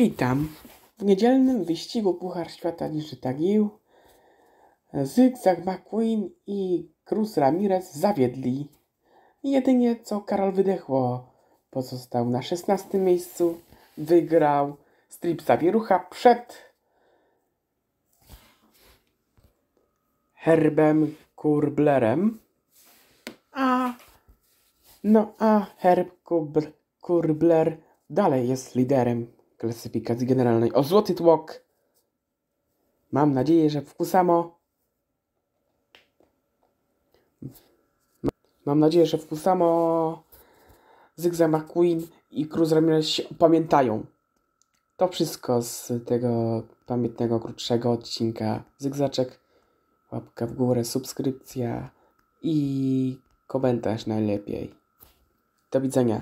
Witam w niedzielnym wyścigu Puchar Świata Niżyta Gił. McQueen i Cruz Ramirez zawiedli. Jedynie co Karol Wydechło pozostał na 16 miejscu. Wygrał strip zawierucha przed Herbem Kurblerem. A no a Herb Kurbler dalej jest liderem klasyfikacji generalnej o złoty tłok. Mam nadzieję, że wkusamo. Mam nadzieję, że wkusamo Zygza McQueen i Cruz Ramirez się pamiętają. To wszystko z tego pamiętnego, krótszego odcinka. Zygzaczek, łapka w górę, subskrypcja i komentarz najlepiej. Do widzenia.